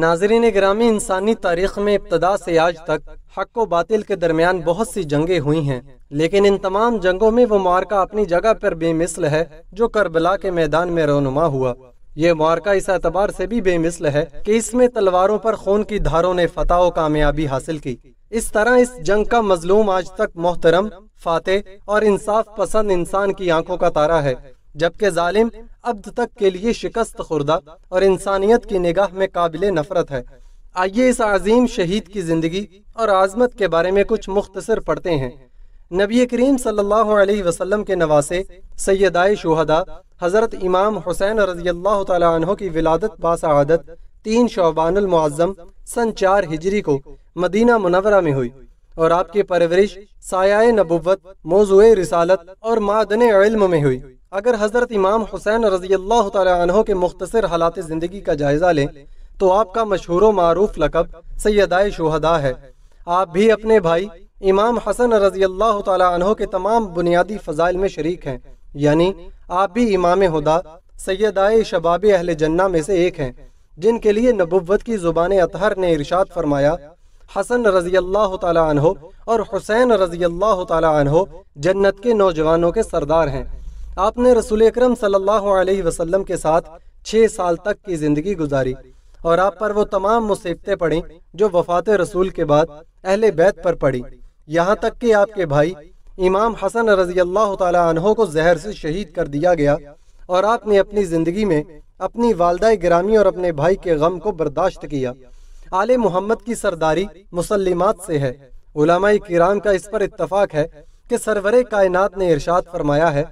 नाजरीन ग्रामी इंसानी तारीख में इब्तदा से आज तक हक व बातिल के दरमियान बहुत सी जंगें हुई हैं लेकिन इन तमाम जंगों में वो मारका अपनी जगह पर बेमिसल है जो करबला के मैदान में रोनुमा हुआ ये मारका इस एतबार से भी बेमिसल है कि इसमें तलवारों पर खून की धारों ने फतह कामयाबी हासिल की इस तरह इस जंग का मजलूम आज तक मोहतरम फातेह और इंसाफ पसंद इंसान की आंखों का तारा है जबकि जालिम अब तक के लिए शिकस्त खुर्दा और इंसानियत की निगाह में काबिल नफरत है आइए इस अजीम शहीद की ज़िंदगी और आज़मत के बारे में कुछ मुख्तसर पढ़ते हैं नबी करीम सल्लाम के नवासे सैदाय शुहदा हज़रत इमाम हुसैन रजी की विलादत बासदत तीन शोबानजम सन चार हिजरी को मदीना मुनवरा में हुई और आपकी परवरिश सायाए नबुवत मौजुए रिसालत और मादन इल्म में हुई अगर हज़रत इमाम हुसैन रजी अल्लाह तह के मुख्तर हालात ज़िंदगी का जायज़ा लें तो आपका मशहूर मरूफ लकब सैदाय शहदा है आप भी अपने भाई इमाम हसन रजी अल्लाह तह के तमाम बुनियादी फ़जाइल में शरीक हैं यानी आप भी इमाम हुदा सैदाय शबाब अहल जन्ना में से एक हैं जिनके लिए नबुवत की ज़ुबान अतहर ने इरशाद फरमाया हसन रजी अल्लाह तह और हुसैन रजी अल्लाह तह जन्नत के नौजवानों के सरदार हैं आपने रसूल अक्रम वसल्लम के साथ छः साल तक की ज़िंदगी गुजारी और आप पर वो तमाम मुसीबतें पड़ी जो वफात रसूल के बाद अहले बैत पर पड़ी यहाँ तक कि आपके भाई इमाम हसन रजी अल्लाह तहों को जहर से शहीद कर दिया गया और आपने अपनी ज़िंदगी में अपनी वालदा ग्रामी और अपने भाई के गम को बर्दाश्त किया आले मोहम्मद की सरदारी मुसलिमत से है उलामा किराम का इस पर इतफाक है कि सरवर कायनात ने इरशाद फरमाया है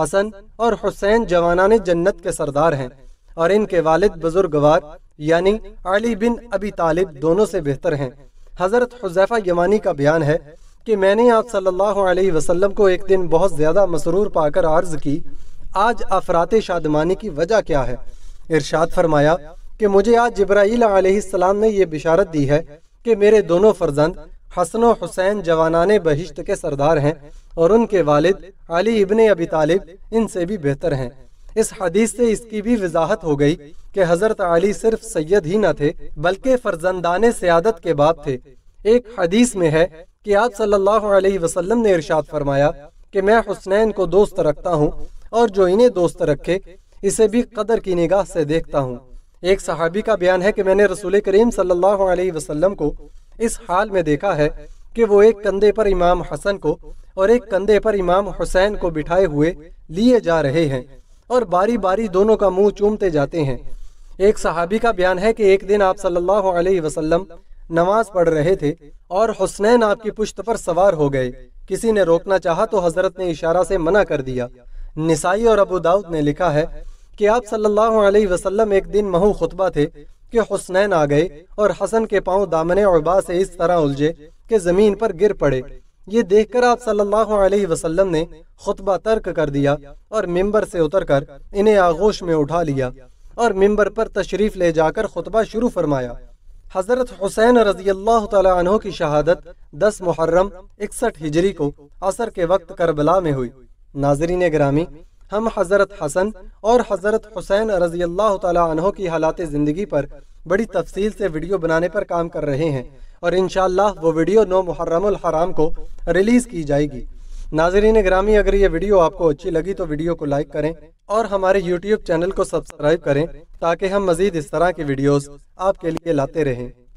हसन और हुसैन जवानान जन्नत के सरदार हैं और इनके वालिद बुजुर्गवार यानी अली बिन अबी तालिब दोनों से बेहतर हैं हज़रत हुजैफा यमानी का बयान है कि मैंने आप सल्लल्लाहु अलैहि वसल्लम को एक दिन बहुत ज़्यादा मसरूर पाकर अर्ज की आज अफरात शादमानी की वजह क्या है इरशाद फरमाया कि मुझे आज जब्राईल आसमाम ने यह बिशारत दी है कि मेरे दोनों फर्जंद हसन और हुसैन जवानान बहिश्त के सरदार हैं और उनके वालिद अली इब्ने अबी तालिब इनसे भी बेहतर हैं इस हदीस से इसकी भी वजाहत हो गई कि हज़रत अली सिर्फ सैयद ही न थे बल्कि फर्जंदान सियादत के बाप थे एक हदीस में है कि आप सल्लल्लाहु अलैहि वसल्लम ने इरशाद फरमाया कि मैं हुसनैन को दोस्त रखता हूँ और जो इन्हें दोस्त रखे इसे भी कदर की निगाह से देखता हूँ एक सहाबी का बयान है कि मैंने रसूल करीम सल्लल्लाहु अलैहि वसल्लम को इस हाल में देखा है कि वो एक कंधे पर इमाम हसन को और एक कंधे पर इमाम हुसैन को बिठाए हुए लिए जा रहे हैं और बारी बारी दोनों का मुंह चूमते जाते हैं एक सहाबी का बयान है कि एक दिन आप सल्लल्लाहु अलैहि वसल्लम नमाज पढ़ रहे थे और हुसनैन आपकी पुश्त पर सवार हो गए किसी ने रोकना चाहा तो हजरत ने इशारा से मना कर दिया निसाई और अबू दाऊद ने लिखा है कि आप सल्लल्लाहु अलैहि वसल्लम एक दिन महू खुतबा थे कि हुसनैन आ गए और हसन के पांव दामने और से इस तरह उलझे के ज़मीन पर गिर पड़े ये देखकर आप सल्लल्लाहु अलैहि वसल्लम ने खुतबा तर्क कर दिया और मिंबर से उतरकर इन्हें आगोश में उठा लिया और मिंबर पर तशरीफ ले जाकर खुतबा शुरू फरमाया हजरत हुसैन रजी अल्लाह तहों की शहादत 10 मुहर्रम इकसठ हिजरी को असर के वक्त करबला में हुई नाजरीन ग्रामी हम हजरत हसन और हजरत हुसैन रजी अल्लाह तहों की हालात ज़िंदगी पर बड़ी तफसील से वीडियो बनाने पर काम कर रहे हैं और इन वो वीडियो नौ मुहर्रम हराम को रिलीज़ की जाएगी नाजरीन ग्रामी अगर ये वीडियो आपको अच्छी लगी तो वीडियो को लाइक करें और हमारे यूट्यूब चैनल को सब्सक्राइब करें ताकि हम मजीद इस तरह की वीडियोस आपके लिए लाते रहें